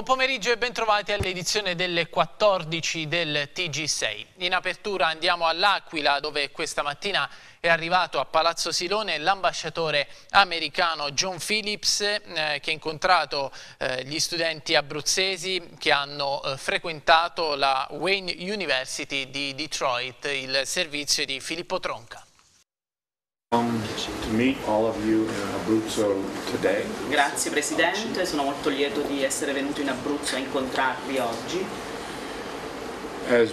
Buon pomeriggio e bentrovati all'edizione delle 14 del TG6. In apertura andiamo all'Aquila dove questa mattina è arrivato a Palazzo Silone l'ambasciatore americano John Phillips eh, che ha incontrato eh, gli studenti abruzzesi che hanno eh, frequentato la Wayne University di Detroit, il servizio di Filippo Tronca. Grazie Presidente, sono molto lieto di essere venuto in Abruzzo a incontrarvi oggi. As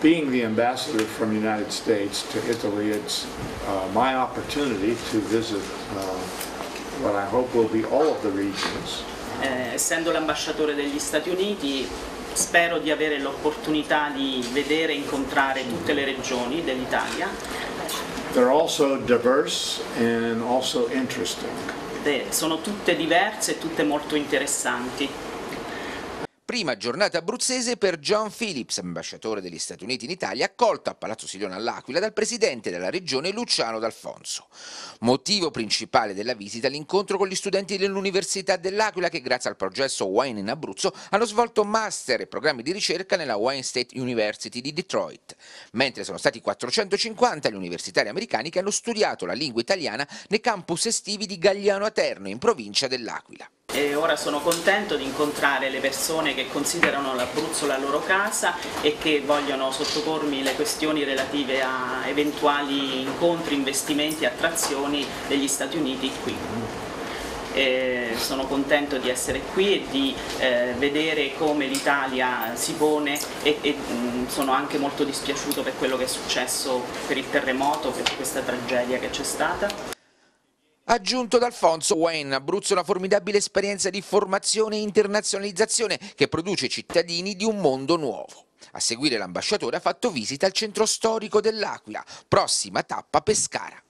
being the ambassador from the United States to Italy, it's uh, my opportunity to visit uh, what I hope will be all of the regions. Eh, essendo l'ambasciatore degli Stati Uniti, spero di avere l'opportunità di vedere e incontrare tutte le regioni dell'Italia. They're also diverse and also interesting. Sono tutte diverse e tutte molto interessanti prima giornata abruzzese per John Phillips, ambasciatore degli Stati Uniti in Italia, accolto a Palazzo Sirione all'Aquila dal presidente della regione Luciano D'Alfonso. Motivo principale della visita l'incontro con gli studenti dell'Università dell'Aquila che grazie al progetto Wine in Abruzzo hanno svolto master e programmi di ricerca nella Wine State University di Detroit, mentre sono stati 450 gli universitari americani che hanno studiato la lingua italiana nei campus estivi di Gagliano Aterno in provincia dell'Aquila. E ora sono contento di incontrare le persone che che considerano l'Abruzzo la loro casa e che vogliono sottopormi le questioni relative a eventuali incontri, investimenti, attrazioni degli Stati Uniti qui. Eh, sono contento di essere qui e di eh, vedere come l'Italia si pone e, e mh, mm, sono anche molto dispiaciuto per quello che è successo per il terremoto, per questa tragedia che c'è stata. Aggiunto da Alfonso Wayne, Abruzzo una formidabile esperienza di formazione e internazionalizzazione che produce cittadini di un mondo nuovo. A seguire l'ambasciatore ha fatto visita al centro storico dell'Aquila, prossima tappa Pescara.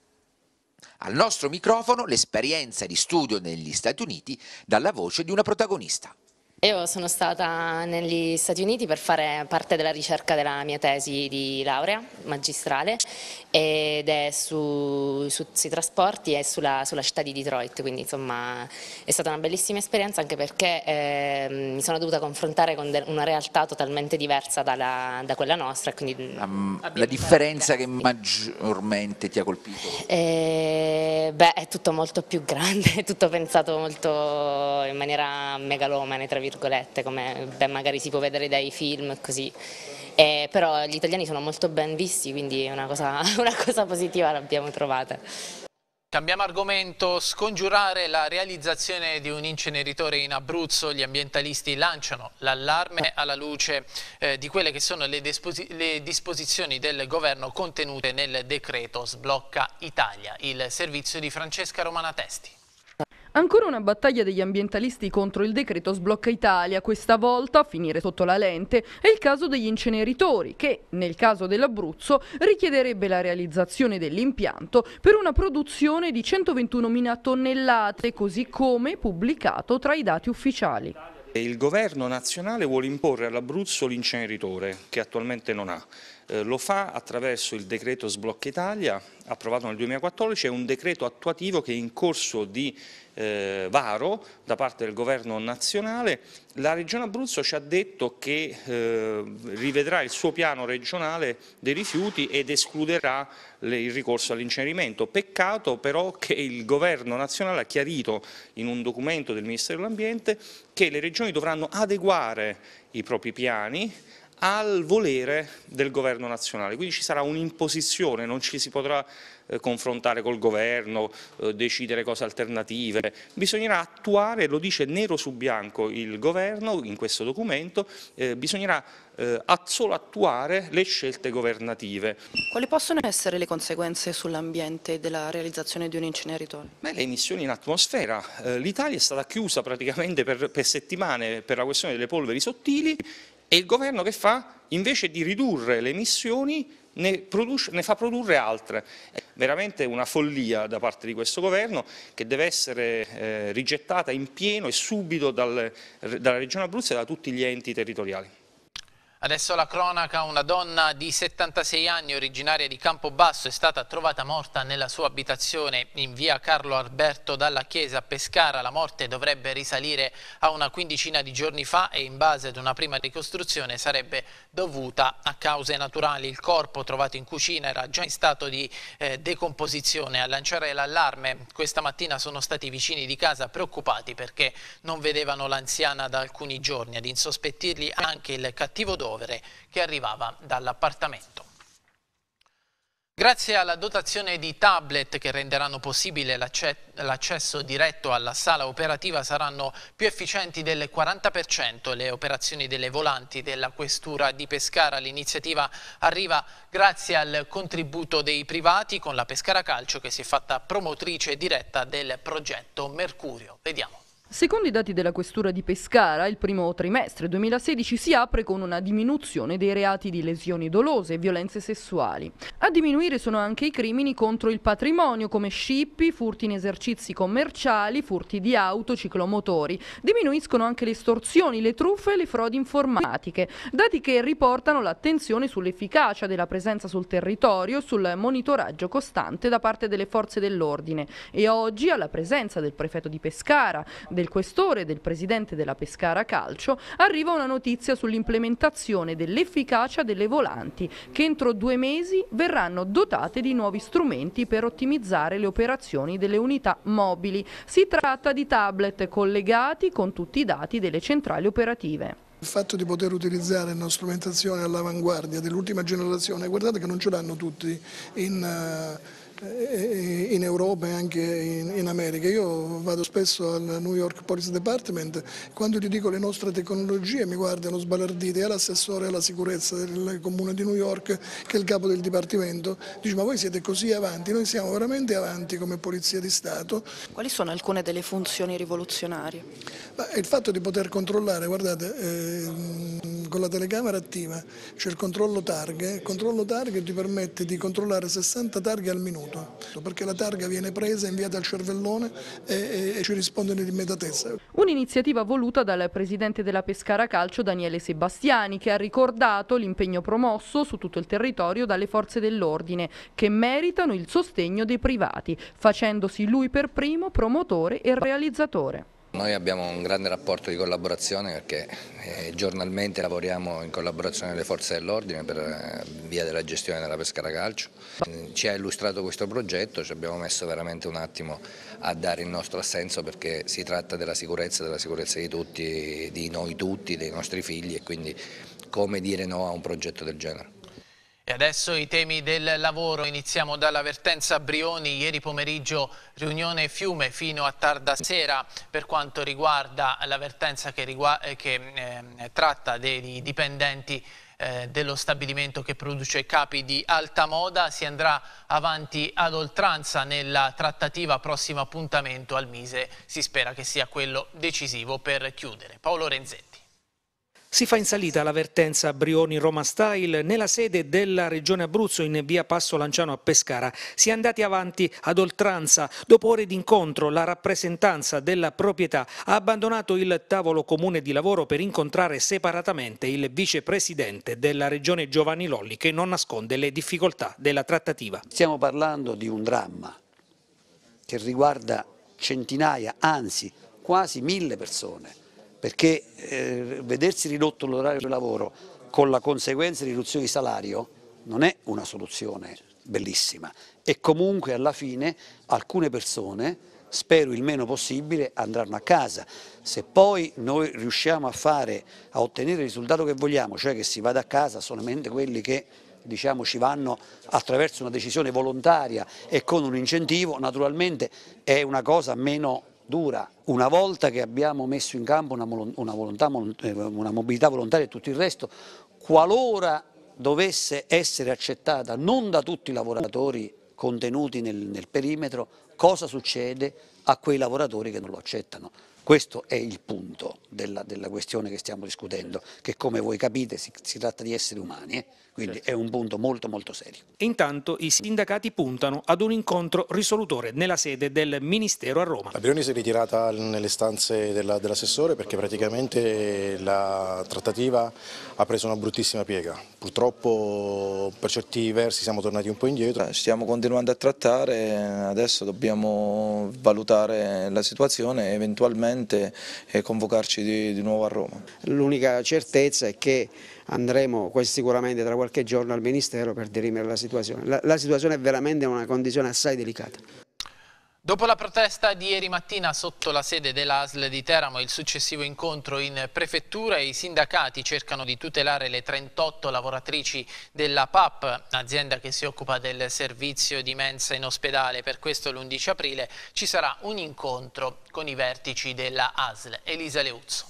Al nostro microfono l'esperienza di studio negli Stati Uniti dalla voce di una protagonista. Io sono stata negli Stati Uniti per fare parte della ricerca della mia tesi di laurea magistrale ed è su, su, sui trasporti e sulla, sulla, città di Detroit, quindi insomma è stata una bellissima esperienza anche perché eh, mi sono dovuta confrontare con una realtà totalmente diversa dalla, da quella nostra. la, la differenza che maggiormente ti ha colpito? Eh, beh, è tutto molto più grande, è tutto pensato molto in maniera megalomane, tra virgolette virgolette, come beh, magari si può vedere dai film e così. Eh, però gli italiani sono molto ben visti, quindi una cosa, una cosa positiva l'abbiamo trovata. Cambiamo argomento, scongiurare la realizzazione di un inceneritore in Abruzzo, gli ambientalisti lanciano l'allarme alla luce eh, di quelle che sono le, le, disposizioni del governo contenute nel decreto Sblocca Italia, il servizio di Francesca Romana Testi. Ancora una battaglia degli ambientalisti contro il decreto Sblocca Italia, questa volta a finire sotto la lente è il caso degli inceneritori che, nel caso dell'Abruzzo, richiederebbe la realizzazione dell'impianto per una produzione di 121.000 tonnellate, così come pubblicato tra i dati ufficiali. Il governo nazionale vuole imporre all'Abruzzo l'inceneritore che attualmente non ha. Eh, lo fa attraverso il decreto Sblocca Italia approvato nel 2014 è un decreto attuativo che è in corso di eh, varo da parte del governo nazionale. La Regione Abruzzo ci ha detto che eh, rivedrà il suo piano regionale dei rifiuti ed escluderà le, il ricorso all'incenerimento. Peccato però che il governo nazionale ha chiarito in un documento del Ministero dell'Ambiente che le regioni dovranno adeguare i propri piani al volere del governo nazionale, quindi ci sarà un'imposizione, non ci si potrà eh, confrontare col governo, eh, decidere cose alternative, bisognerà attuare, lo dice nero su bianco il governo in questo documento, eh, bisognerà eh, att solo attuare le scelte governative. Quali possono essere le conseguenze sull'ambiente della realizzazione di un inceneritore? Beh, le emissioni in atmosfera, eh, l'Italia è stata chiusa praticamente per, per settimane per la questione delle polveri sottili, e il governo che fa? Invece di ridurre le emissioni ne, produce, ne, fa produrre altre. È veramente una follia da parte di questo governo che deve essere eh, rigettata in pieno e subito dal, dalla Regione Abruzzo e da tutti gli enti territoriali. Adesso la cronaca, una donna di 76 anni originaria di Campobasso è stata trovata morta nella sua abitazione in via Carlo Alberto dalla chiesa a Pescara. La morte dovrebbe risalire a una quindicina di giorni fa e in base ad una prima ricostruzione sarebbe dovuta a cause naturali. Il corpo trovato in cucina era già in stato di eh, decomposizione. A lanciare l'allarme questa mattina sono stati i vicini di casa preoccupati perché non vedevano l'anziana da alcuni giorni. Ad insospettirli anche il cattivo dolore polvere che arrivava dall'appartamento. Grazie alla dotazione di tablet che renderanno possibile l'accesso diretto alla sala operativa saranno più efficienti del 40% le operazioni delle volanti della Questura di Pescara. L'iniziativa arriva grazie al contributo dei privati con la Pescara Calcio che si è fatta promotrice diretta del progetto Mercurio. Vediamo. Secondo i dati della Questura di Pescara, il primo trimestre 2016 si apre con una diminuzione dei reati di lesioni dolose e violenze sessuali. A diminuire sono anche i crimini contro il patrimonio come scippi, furti in esercizi commerciali, furti di auto, ciclomotori. Diminuiscono anche le estorsioni, le truffe e le frodi informatiche, dati che riportano l'attenzione sull'efficacia della presenza sul territorio, e sul monitoraggio costante da parte delle forze dell'ordine e oggi alla presenza del prefetto di Pescara, del questore e del presidente della Pescara Calcio, arriva una notizia sull'implementazione dell'efficacia delle volanti che entro due mesi verranno dotate di nuovi strumenti per ottimizzare le operazioni delle unità mobili. Si tratta di tablet collegati con tutti i dati delle centrali operative. Il fatto di poter utilizzare una strumentazione all'avanguardia dell'ultima generazione, guardate che non ce l'hanno tutti in... Uh eh, in Europa e anche in, America. Io vado spesso al New York Police Department, quando gli dico le nostre tecnologie mi guardano sbalarditi, è l'assessore alla sicurezza del comune di New York che è il capo del dipartimento, dice ma voi siete così avanti, noi siamo veramente avanti come Polizia di Stato. Quali sono alcune delle funzioni rivoluzionarie? il fatto di poter controllare, guardate, ehm, con la telecamera attiva c'è il controllo target, il controllo target ti permette di controllare 60 targhe al minuto accaduto, perché la targa viene presa, inviata al cervellone e, e ci rispondono in immediatezza. Un'iniziativa voluta dal presidente della Pescara Calcio Daniele Sebastiani che ha ricordato l'impegno promosso su tutto il territorio dalle forze dell'ordine che meritano il sostegno dei privati, facendosi lui per primo promotore e realizzatore. Noi abbiamo un grande rapporto di collaborazione perché eh, giornalmente lavoriamo in collaborazione alle forze dell'ordine per eh, via della gestione della Pescara Calcio. Ci ha illustrato questo progetto, ci abbiamo messo veramente un attimo a dare il nostro assenso perché si tratta della sicurezza, della sicurezza di tutti, di noi tutti, dei nostri figli e quindi come dire no a un progetto del genere. E adesso i temi del lavoro. Iniziamo dall'avvertenza Brioni. Ieri pomeriggio riunione Fiume fino a tarda sera per quanto riguarda l'avvertenza che, riguarda, eh, che eh, tratta dei dipendenti eh, dello stabilimento che produce capi di alta moda. Si andrà avanti ad oltranza nella trattativa prossimo appuntamento al Mise. Si spera che sia quello decisivo per chiudere. Paolo Renzetti. Si fa in salita l'avvertenza Brioni Roma Style nella sede della Regione Abruzzo in via Passo Lanciano a Pescara. Si è andati avanti ad oltranza. Dopo ore di incontro la rappresentanza della proprietà ha abbandonato il tavolo comune di lavoro per incontrare separatamente il vicepresidente della Regione Giovanni Lolli che non nasconde le difficoltà della trattativa. Stiamo parlando di un dramma che riguarda centinaia, anzi quasi mille persone perché eh, vedersi ridotto l'orario di lavoro con la conseguenza di riduzione di salario non è una soluzione bellissima e comunque alla fine alcune persone, spero il meno possibile, andranno a casa. Se poi noi riusciamo a, fare, a ottenere il risultato che vogliamo, cioè che si vada a casa solamente quelli che diciamo, ci vanno attraverso una decisione volontaria e con un incentivo, naturalmente è una cosa meno dura. Una volta che abbiamo messo in campo una, una, volontà, eh, una mobilità volontaria e tutto il resto, qualora dovesse essere accettata non da tutti i lavoratori contenuti nel, nel perimetro, cosa succede a quei lavoratori che non lo accettano? Questo è il punto della, della questione che stiamo discutendo, che come voi capite si, si tratta di esseri umani, eh? quindi certo. è un punto molto molto serio. Intanto i sindacati puntano ad un incontro risolutore nella sede del Ministero a Roma. La Brioni si è ritirata nelle stanze dell'assessore perché praticamente la trattativa ha preso una bruttissima piega. Purtroppo per certi versi siamo tornati un po' indietro. Eh, stiamo continuando a trattare, adesso dobbiamo valutare la situazione e eventualmente sicuramente eh, convocarci di, di nuovo a Roma. L'unica certezza è che andremo sicuramente tra qualche giorno al Ministero per dirimere la situazione. La, la situazione è veramente una condizione assai delicata. Dopo la protesta di ieri mattina sotto la sede dell'ASL di Teramo e il successivo incontro in prefettura, i sindacati cercano di tutelare le 38 lavoratrici della PAP, azienda che si occupa del servizio di mensa in ospedale. Per questo l'11 aprile ci sarà un incontro con i vertici della ASL. Elisa Leuzzo.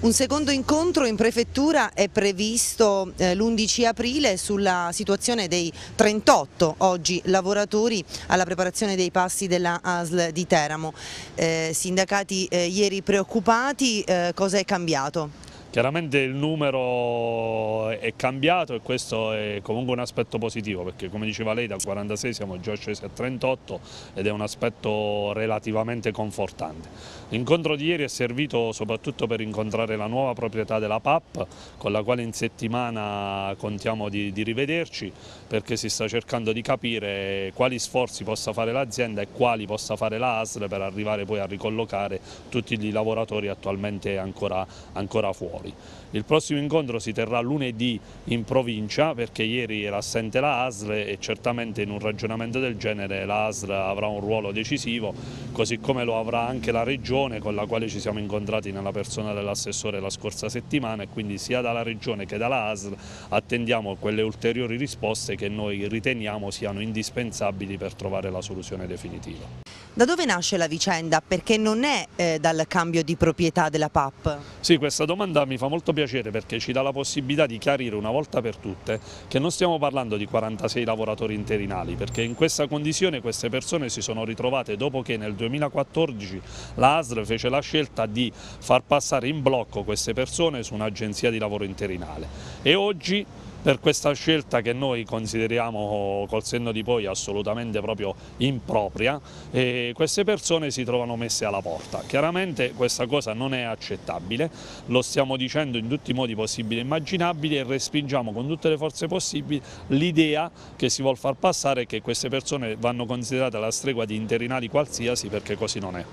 Un secondo incontro in prefettura è previsto eh, l'11 aprile sulla situazione dei 38 oggi lavoratori alla preparazione dei passi della ASL di Teramo. Eh, sindacati eh, ieri preoccupati, eh, cosa è cambiato? Chiaramente il numero è cambiato e questo è comunque un aspetto positivo perché come diceva lei da 46 siamo già scesi a 38 ed è un aspetto relativamente confortante. L'incontro di ieri è servito soprattutto per incontrare la nuova proprietà della PAP con la quale in settimana contiamo di, di rivederci perché si sta cercando di capire quali sforzi possa fare l'azienda e quali possa fare la ASL per arrivare poi a ricollocare tutti i lavoratori attualmente ancora, ancora fuori. Il prossimo incontro si terrà lunedì in provincia perché ieri era assente la ASL e certamente in un ragionamento del genere la ASL avrà un ruolo decisivo così come lo avrà anche la regione Regione con la quale ci siamo incontrati nella persona dell'assessore la scorsa settimana e quindi sia dalla Regione che dalla ASL attendiamo quelle ulteriori risposte che noi riteniamo siano indispensabili per trovare la soluzione definitiva. Da dove nasce la vicenda? Perché non è eh, dal cambio di proprietà della PAP? Sì, questa domanda mi fa molto piacere perché ci dà la possibilità di chiarire una volta per tutte che non stiamo parlando di 46 lavoratori interinali perché in questa condizione queste persone si sono ritrovate dopo che nel 2014 la ASR fece la scelta di far passare in blocco queste persone su un'agenzia di lavoro interinale e oggi per questa scelta che noi consideriamo col senno di poi assolutamente proprio impropria e queste persone si trovano messe alla porta. Chiaramente questa cosa non è accettabile, lo stiamo dicendo in tutti i modi possibili e immaginabili e respingiamo con tutte le forze possibili l'idea che si vuol far passare che queste persone vanno considerate alla stregua di interinali qualsiasi perché così non è.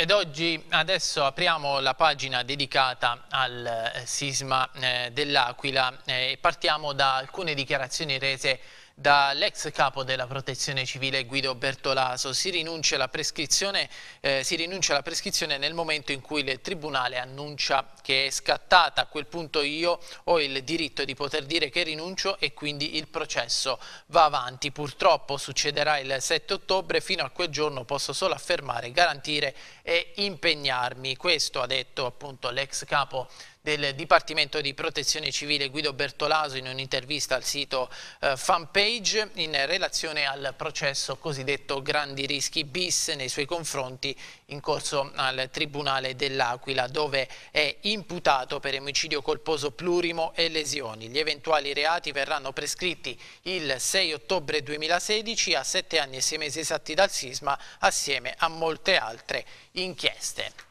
Ed oggi adesso apriamo la pagina dedicata al eh, sisma eh, dell'Aquila eh, e partiamo da alcune dichiarazioni rese Dall'ex capo della protezione civile Guido Bertolaso si rinuncia alla prescrizione, eh, prescrizione nel momento in cui il Tribunale annuncia che è scattata. A quel punto io ho il diritto di poter dire che rinuncio e quindi il processo va avanti. Purtroppo succederà il 7 ottobre, fino a quel giorno posso solo affermare, garantire e impegnarmi. Questo ha detto appunto l'ex capo del Dipartimento di Protezione Civile Guido Bertolaso in un'intervista al sito eh, Fanpage in relazione al processo cosiddetto Grandi Rischi bis nei suoi confronti in corso al Tribunale dell'Aquila dove è imputato per omicidio colposo plurimo e lesioni. Gli eventuali reati verranno prescritti il 6 ottobre 2016 a 7 anni e 6 mesi esatti dal sisma assieme a molte altre inchieste.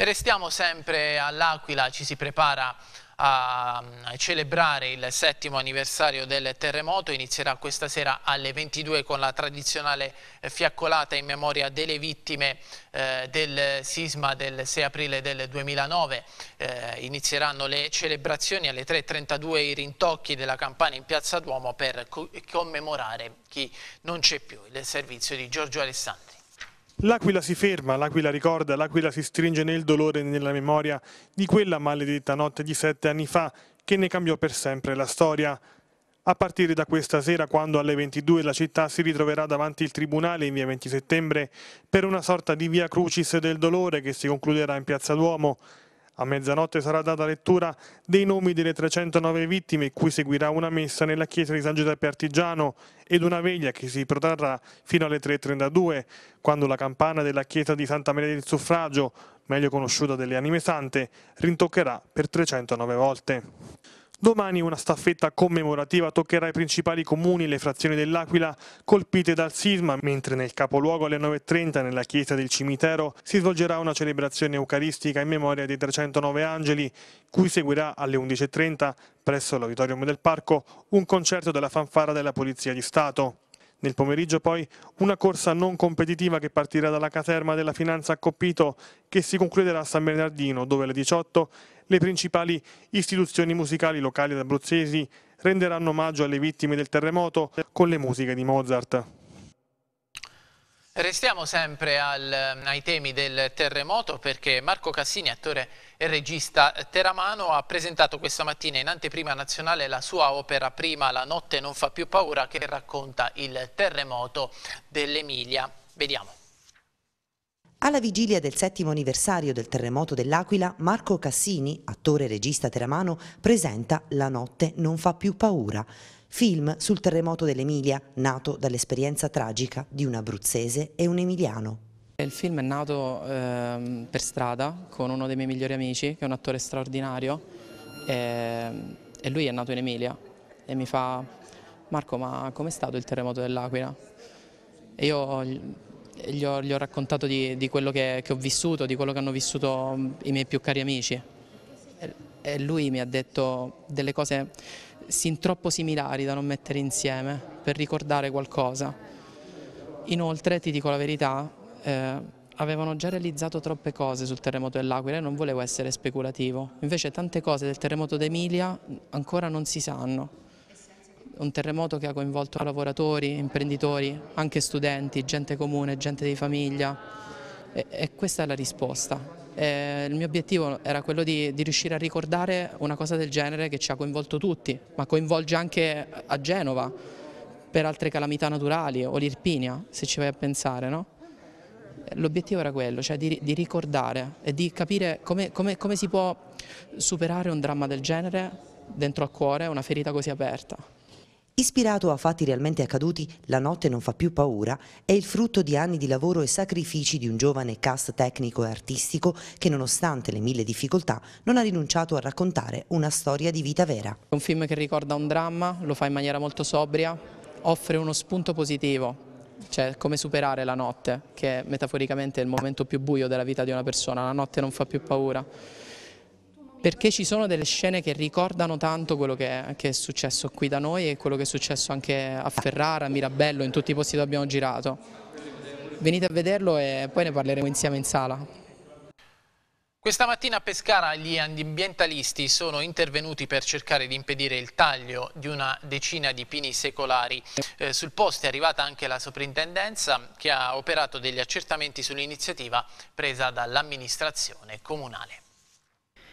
E restiamo sempre all'Aquila, ci si prepara a celebrare il settimo anniversario del terremoto. Inizierà questa sera alle 22 con la tradizionale fiaccolata in memoria delle vittime eh, del sisma del 6 aprile del 2009. Eh, inizieranno le celebrazioni alle 3.32 i rintocchi della campana in Piazza Duomo per co commemorare chi non c'è più. Il servizio di Giorgio Alessandri. L'aquila si ferma, l'aquila ricorda, l'aquila si stringe nel dolore e nella memoria di quella maledetta notte di sette anni fa che ne cambiò per sempre la storia. A partire da questa sera, quando alle 22 la città si ritroverà davanti il Tribunale in via 20 settembre per una sorta di via crucis del dolore che si concluderà in Piazza Duomo, a mezzanotte sarà data lettura dei nomi delle 309 vittime, cui seguirà una messa nella chiesa di San Giuseppe Artigiano ed una veglia che si protrarrà fino alle 3.32, quando la campana della chiesa di Santa Maria del Suffragio, meglio conosciuta delle Anime Sante, rintoccherà per 309 volte. Domani una staffetta commemorativa toccherà i principali comuni e le frazioni dell'Aquila colpite dal sisma, mentre nel capoluogo alle 9.30 nella chiesa del cimitero si svolgerà una celebrazione eucaristica in memoria dei 309 angeli, cui seguirà alle 11.30 presso l'auditorium del parco un concerto della fanfara della Polizia di Stato. Nel pomeriggio poi una corsa non competitiva che partirà dalla caserma della Finanza a Coppito che si concluderà a San Bernardino dove alle 18 le principali istituzioni musicali locali ed abruzzesi renderanno omaggio alle vittime del terremoto con le musiche di Mozart. Restiamo sempre al, eh, ai temi del terremoto perché Marco Cassini, attore e regista teramano, ha presentato questa mattina in anteprima nazionale la sua opera prima La notte non fa più paura che racconta il terremoto dell'Emilia. Vediamo. Alla vigilia del settimo anniversario del terremoto dell'Aquila, Marco Cassini, attore e regista teramano, presenta La notte non fa più paura film sul terremoto dell'Emilia, nato dall'esperienza tragica di un abruzzese e un emiliano. Il film è nato eh, per strada con uno dei miei migliori amici, che è un attore straordinario, e, ehm, e lui è nato in Emilia e mi fa Marco ma com'è stato il terremoto dell'Aquila? E io gli ho, gli ho raccontato di, di quello che, che, ho vissuto, di quello che hanno vissuto i miei più cari amici e, e lui mi ha detto delle cose sin troppo similari da non mettere insieme per ricordare qualcosa. Inoltre, ti dico la verità, eh, avevano già realizzato troppe cose sul terremoto dell'Aquila e non volevo essere speculativo. Invece tante cose del terremoto d'Emilia ancora non si sanno. Un terremoto che ha coinvolto lavoratori, imprenditori, anche studenti, gente comune, gente di famiglia. e, e questa è la risposta. Eh, il mio obiettivo era quello di, di, riuscire a ricordare una cosa del genere che ci ha coinvolto tutti, ma coinvolge anche a Genova per altre calamità naturali o l'Irpinia, se ci vai a pensare. No? L'obiettivo era quello, cioè di, di, ricordare e di capire come, come, come si può superare un dramma del genere dentro al cuore, una ferita così aperta. Ispirato a fatti realmente accaduti, La notte non fa più paura è il frutto di anni di lavoro e sacrifici di un giovane cast tecnico e artistico che nonostante le mille difficoltà non ha rinunciato a raccontare una storia di vita vera. È un film che ricorda un dramma, lo fa in maniera molto sobria, offre uno spunto positivo, cioè come superare la notte, che metaforicamente è il momento più buio della vita di una persona, la notte non fa più paura perché ci sono delle scene che ricordano tanto quello che è, che è, successo qui da noi e quello che è successo anche a Ferrara, a Mirabello, in tutti i posti dove abbiamo girato. Venite a vederlo e poi ne parleremo insieme in sala. Questa mattina a Pescara gli ambientalisti sono intervenuti per cercare di impedire il taglio di una decina di pini secolari. Eh, sul posto è arrivata anche la soprintendenza che ha operato degli accertamenti sull'iniziativa presa dall'amministrazione comunale.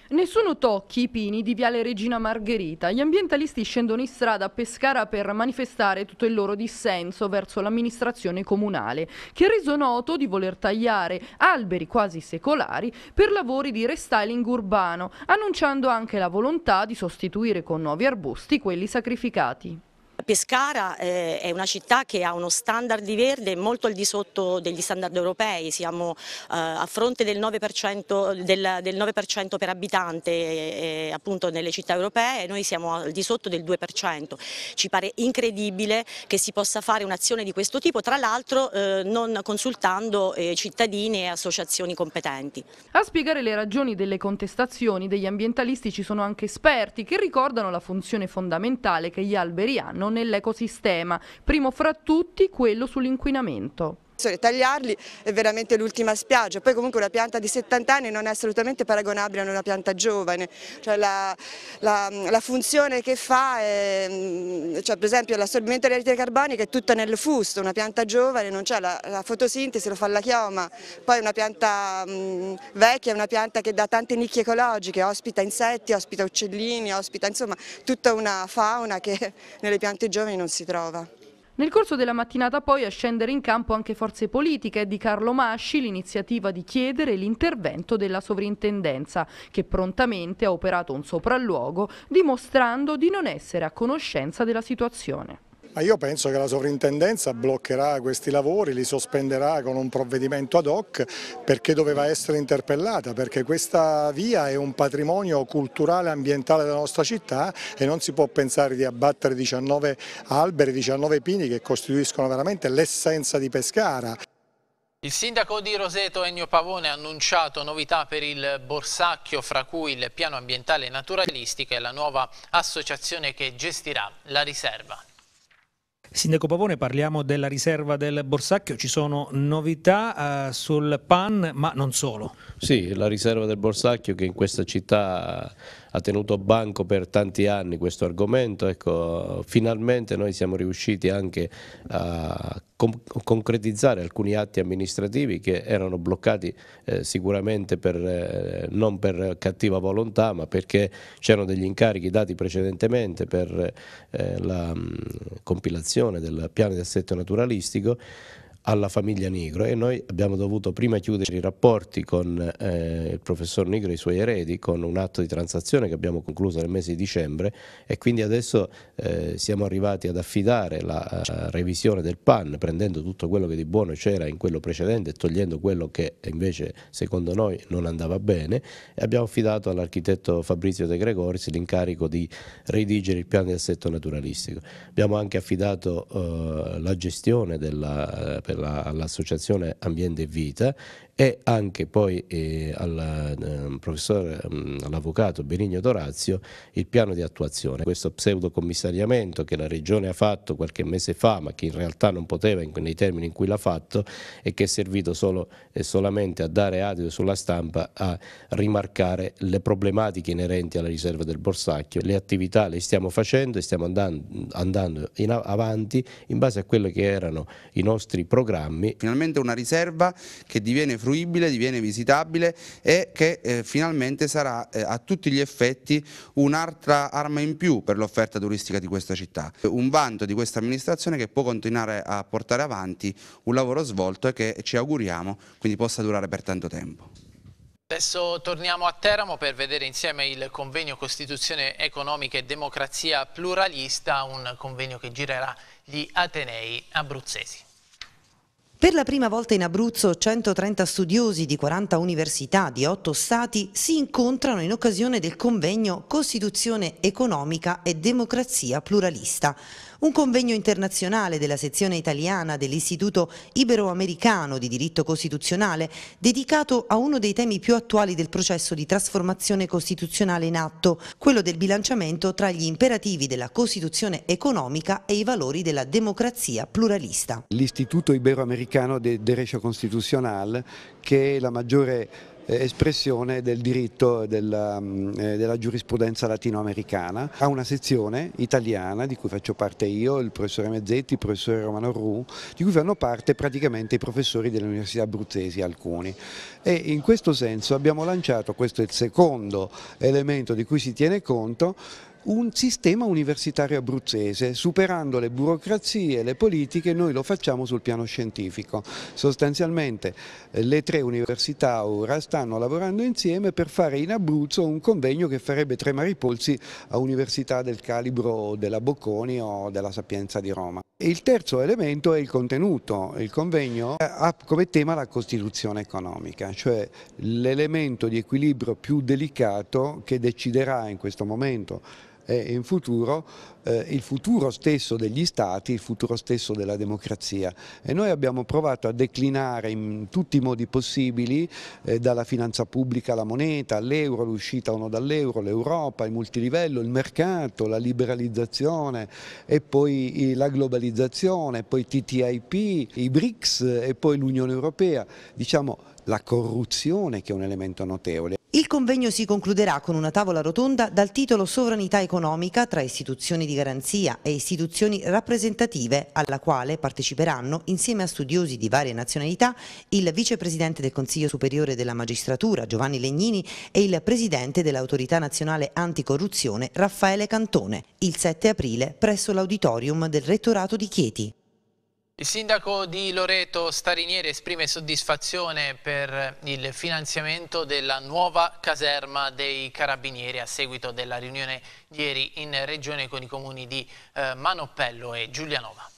Nessuno tocchi i pini di Viale Regina Margherita. Gli ambientalisti scendono in strada a Pescara per manifestare tutto il loro dissenso verso l'amministrazione comunale, che ha reso noto di voler tagliare alberi quasi secolari per lavori di restyling urbano, annunciando anche la volontà di sostituire con nuovi arbusti quelli sacrificati. Pescara eh, è una città che ha uno standard di verde molto al di sotto degli standard europei, siamo eh, a fronte del 9%, del, del 9 per abitante eh, eh, appunto nelle città europee e noi siamo al di sotto del 2%. Ci pare incredibile che si possa fare un'azione di questo tipo, tra l'altro eh, non consultando eh, cittadini e associazioni competenti. A spiegare le ragioni delle contestazioni degli ambientalisti ci sono anche esperti che ricordano la funzione fondamentale che gli alberi hanno nell'ecosistema, primo fra tutti quello sull'inquinamento situazione, tagliarli è veramente l'ultima spiaggia, poi comunque una pianta di 70 anni non è assolutamente paragonabile a una pianta giovane, cioè la, la, la funzione che fa, è, mm, cioè per esempio l'assorbimento delle dell'anidride carbonica è tutta nel fusto, una pianta giovane non c'è, la, la, fotosintesi lo fa la chioma, poi una pianta mh, mm, vecchia è una pianta che dà tante nicchie ecologiche, ospita insetti, ospita uccellini, ospita insomma tutta una fauna che nelle piante giovani non si trova. Nel corso della mattinata poi a scendere in campo anche forze politiche di Carlo Masci l'iniziativa di chiedere l'intervento della sovrintendenza che prontamente ha operato un sopralluogo dimostrando di non essere a conoscenza della situazione. Ma io penso che la sovrintendenza bloccherà questi lavori, li sospenderà con un provvedimento ad hoc perché doveva essere interpellata, perché questa via è un patrimonio culturale e ambientale della nostra città e non si può pensare di abbattere 19 alberi, 19 pini che costituiscono veramente l'essenza di Pescara. Il sindaco di Roseto Ennio Pavone ha annunciato novità per il Borsacchio, fra cui il piano ambientale naturalistico e la nuova associazione che gestirà la riserva. Sindaco Pavone, parliamo della riserva del Borsacchio, ci sono novità eh, sul PAN, ma non solo. Sì, la riserva del Borsacchio che in questa città ha tenuto banco per tanti anni questo argomento, ecco, finalmente noi siamo riusciti anche a concretizzare alcuni atti amministrativi che erano bloccati eh, sicuramente per, eh, non per cattiva volontà ma perché c'erano degli incarichi dati precedentemente per eh, la mh, mm, compilazione del piano di assetto naturalistico alla famiglia Nigro e noi abbiamo dovuto prima chiudere i rapporti con eh, il professor Nigro e i suoi eredi con un atto di transazione che abbiamo concluso nel mese di dicembre e quindi adesso eh, siamo arrivati ad affidare la uh, revisione del PAN prendendo tutto quello che di buono c'era in quello precedente e togliendo quello che invece secondo noi non andava bene e abbiamo affidato all'architetto Fabrizio De Gregoris l'incarico di redigere il piano di assetto naturalistico. Abbiamo anche affidato uh, la gestione della, uh, la, all'Associazione Ambiente e Vita e anche poi eh, al eh, professor, eh, all'avvocato Benigno Dorazio il piano di attuazione. Questo pseudocommissariamento che la Regione ha fatto qualche mese fa, ma che in realtà non poteva in, nei termini in cui l'ha fatto e che è servito solo e solamente a dare adito sulla stampa a rimarcare le problematiche inerenti alla riserva del Borsacchio. Le attività le stiamo facendo e stiamo andando, andando in avanti in base a quelli che erano i nostri programmi. Finalmente una riserva che diviene fruibile, diviene visitabile e che eh, finalmente sarà eh, a tutti gli effetti un'altra arma in più per l'offerta turistica di questa città. Un vanto di questa amministrazione che può continuare a portare avanti un lavoro svolto e che ci auguriamo quindi possa durare per tanto tempo. Adesso torniamo a Teramo per vedere insieme il convegno Costituzione economica e democrazia pluralista, un convegno che girerà gli Atenei abruzzesi. Per la prima volta in Abruzzo 130 studiosi di 40 università di 8 stati si incontrano in occasione del convegno Costituzione economica e democrazia pluralista un convegno internazionale della sezione italiana dell'Istituto Iberoamericano di Diritto Costituzionale dedicato a uno dei temi più attuali del processo di trasformazione costituzionale in atto, quello del bilanciamento tra gli imperativi della Costituzione economica e i valori della democrazia pluralista. L'Istituto Iberoamericano di Derecho Constitucional, che è la maggiore espressione del diritto della, mm, eh, della giurisprudenza latinoamericana. Ha una sezione italiana di cui faccio parte io, il professore Mezzetti, il professore Romano Ru, di cui fanno parte praticamente i professori delle università abruzzesi alcuni. E in questo senso abbiamo lanciato, questo è il secondo elemento di cui si tiene conto, un sistema universitario abruzzese, superando le burocrazie e le politiche noi lo facciamo sul piano scientifico. Sostanzialmente eh, le tre università ora stanno lavorando insieme per fare in Abruzzo un convegno che farebbe tremare i polsi a università del calibro della Bocconi o della Sapienza di Roma. Il terzo elemento è il contenuto, il convegno eh, ha come tema la Costituzione economica, cioè l'elemento di equilibrio più delicato che deciderà in questo momento e in futuro eh, il futuro stesso degli Stati, il futuro stesso della democrazia e noi abbiamo provato a declinare in tutti i modi possibili, eh, dalla finanza pubblica alla moneta, all'euro, l'uscita o no dall'euro, l'Europa, il multilivello, il mercato, la liberalizzazione e poi la globalizzazione, poi TTIP, i BRICS e poi l'Unione Europea, diciamo la corruzione che è un elemento notevole. Il convegno si concluderà con una tavola rotonda dal titolo Sovranità economica tra istituzioni di garanzia e istituzioni rappresentative alla quale parteciperanno insieme a studiosi di varie nazionalità il vicepresidente del Consiglio Superiore della Magistratura Giovanni Legnini e il presidente dell'Autorità Nazionale Anticorruzione Raffaele Cantone il 7 aprile presso l'auditorium del Rettorato di Chieti. Il sindaco di Loreto Starinieri esprime soddisfazione per il finanziamento della nuova caserma dei carabinieri a seguito della riunione di ieri in regione con i comuni di eh, Manoppello e Giulianova.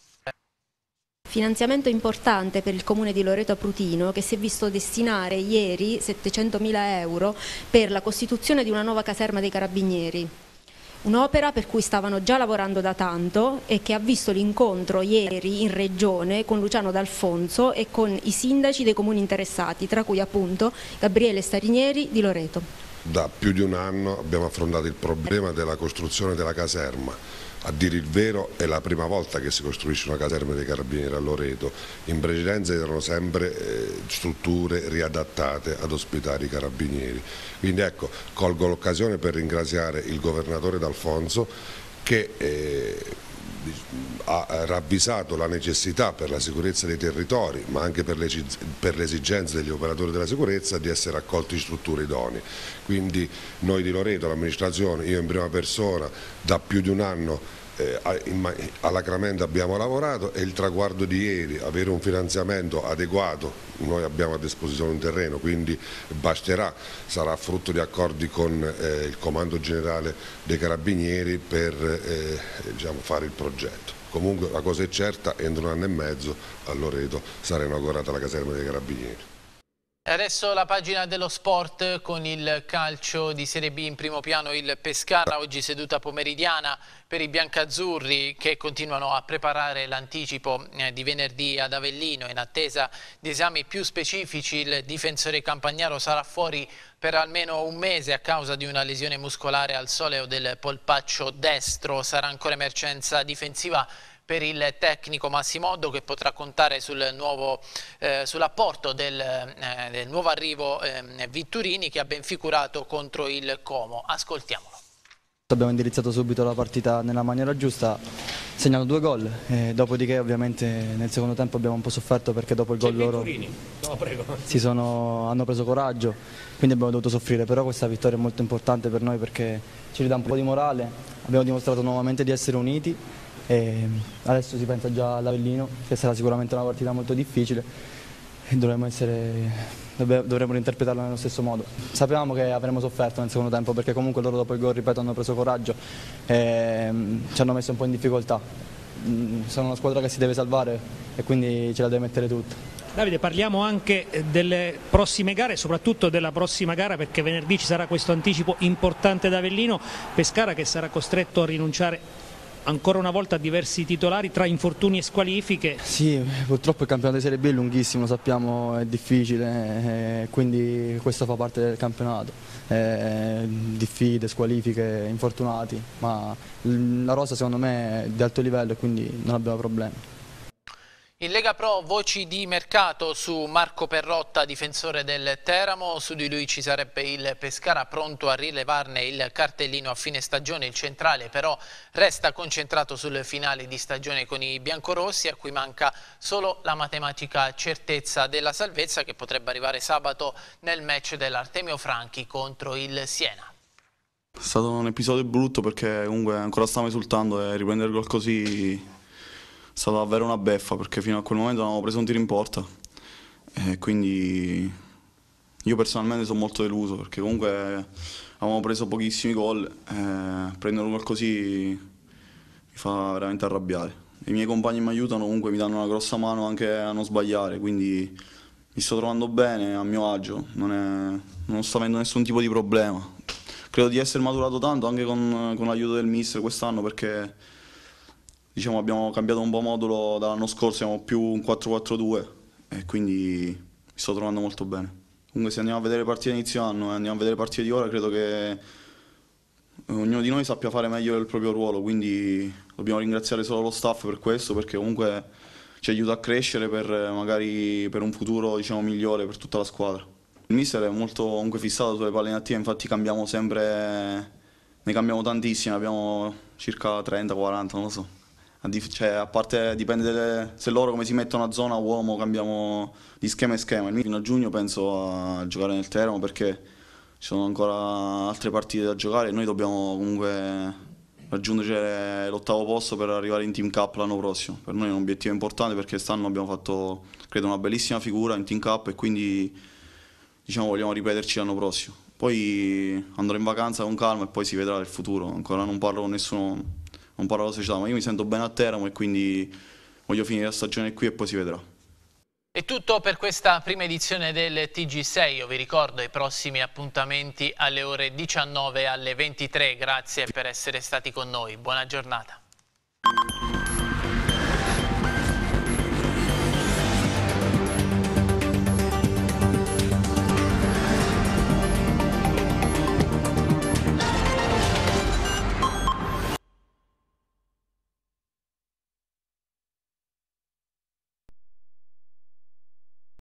Finanziamento importante per il comune di Loreto Aprutino che si è visto destinare ieri 700.000 euro per la costituzione di una nuova caserma dei carabinieri un'opera per cui stavano già lavorando da tanto e che ha visto l'incontro ieri in Regione con Luciano D'Alfonso e con i sindaci dei comuni interessati, tra cui appunto Gabriele Starinieri di Loreto. Da più di un anno abbiamo affrontato il problema della costruzione della caserma a dire il vero è la prima volta che si costruisce una caserma dei carabinieri a Loreto, in precedenza erano sempre eh, strutture riadattate ad ospitare i carabinieri. Quindi ecco, colgo l'occasione per ringraziare il governatore D'Alfonso che eh, ha ravvisato la necessità per la sicurezza dei territori ma anche per le, esigenze degli operatori della sicurezza di essere accolti in strutture idonee. Quindi noi di Loreto, l'amministrazione, io in prima persona da più di un anno eh, alla abbiamo lavorato e il traguardo di ieri, avere un finanziamento adeguato, noi abbiamo a disposizione un terreno, quindi basterà, sarà frutto di accordi con eh, il Comando Generale dei Carabinieri per eh, diciamo, fare il progetto. Comunque la cosa è certa, entro un anno e mezzo a Loreto sarà inaugurata la caserma dei Carabinieri. Adesso la pagina dello sport con il calcio di Serie B in primo piano il Pescara, oggi seduta pomeridiana per i biancazzurri che continuano a preparare l'anticipo eh, di venerdì ad Avellino in attesa di esami più specifici il difensore campagnaro sarà fuori per almeno un mese a causa di una lesione muscolare al soleo del polpaccio destro sarà ancora emergenza difensiva per il tecnico Massimoddo che potrà contare sul eh, sull'apporto del, eh, del, nuovo arrivo eh, Vitturini che ha ben figurato contro il Como. Ascoltiamolo. Abbiamo indirizzato subito la partita nella maniera giusta, segnando due gol, dopodiché ovviamente nel secondo tempo abbiamo un po' sofferto perché dopo il gol loro no, sono, hanno preso coraggio, quindi abbiamo dovuto soffrire, però questa vittoria è molto importante per noi perché ci ridà un po' di morale, abbiamo dimostrato nuovamente di essere uniti e ehm, adesso si pensa già all'Avellino, che sarà sicuramente una partita molto difficile e dovremmo, essere, dovremo reinterpretarla nello stesso modo. Sapevamo che avremmo sofferto nel secondo tempo perché comunque loro dopo il gol, ripeto, hanno preso coraggio e ehm, ci hanno messo un po' in difficoltà. Mm, sono una squadra che si deve salvare e quindi ce la deve mettere tutta. Davide, parliamo anche delle prossime gare, soprattutto della prossima gara perché venerdì ci sarà questo anticipo importante da Avellino, Pescara che sarà costretto a rinunciare ancora una volta diversi titolari tra infortuni e squalifiche. Sì, purtroppo il campionato di Serie B è lunghissimo, lo sappiamo, è difficile, eh, quindi questo fa parte del campionato. Eh, diffide, squalifiche, infortunati, ma la rosa secondo me è di alto livello e quindi non abbiamo problemi. Il Lega Pro voci di mercato su Marco Perrotta, difensore del Teramo, su di lui ci sarebbe il Pescara pronto a rilevarne il cartellino a fine stagione, il centrale però resta concentrato sul finale di stagione con i biancorossi a cui manca solo la matematica certezza della salvezza che potrebbe arrivare sabato nel match dell'Artemio Franchi contro il Siena. È stato un episodio brutto perché comunque ancora stiamo esultando e riprendere gol così stata davvero una beffa perché fino a quel momento non avevo preso un tiro in porta e quindi io personalmente sono molto deluso perché comunque avevamo preso pochissimi gol e prendere un gol così mi fa veramente arrabbiare. I miei compagni mi aiutano comunque, mi danno una grossa mano anche a non sbagliare, quindi mi sto trovando bene, a mio agio, non, è, non sto avendo nessun tipo di problema. Credo di essere maturato tanto anche con, con l'aiuto del mister quest'anno perché diciamo, abbiamo cambiato un po' modulo dall'anno scorso, siamo più un 4-4-2 e quindi mi sto trovando molto bene. Comunque se andiamo a vedere partite inizio anno e eh, andiamo a vedere partite di ora, credo che eh, ognuno di noi sappia fare meglio il proprio ruolo, quindi dobbiamo ringraziare solo lo staff per questo, perché comunque ci aiuta a crescere per, eh, magari, per un futuro diciamo, migliore per tutta la squadra. Il mister è molto comunque fissato sulle palle in infatti cambiamo sempre, ne cambiamo tantissime, abbiamo circa 30-40, non lo so a, cioè, a parte dipende delle, se loro come si mettono a zona uomo, cambiamo di schema e schema. Fino a giugno penso a giocare nel Teramo perché ci sono ancora altre partite da giocare e noi dobbiamo comunque raggiungere l'ottavo posto per arrivare in Team Cup l'anno prossimo. Per noi è un obiettivo importante perché quest'anno abbiamo fatto, credo, una bellissima figura in Team Cup e quindi diciamo, vogliamo ripeterci l'anno prossimo. Poi andrò in vacanza con calma e poi si vedrà il futuro. Ancora non parlo con nessuno non parlo alla società, ma io mi sento bene a Teramo e quindi voglio finire la stagione qui e poi si vedrà. È tutto per questa prima edizione del TG6, io vi ricordo i prossimi appuntamenti alle ore 19 e alle 23, grazie per essere stati con noi, buona giornata.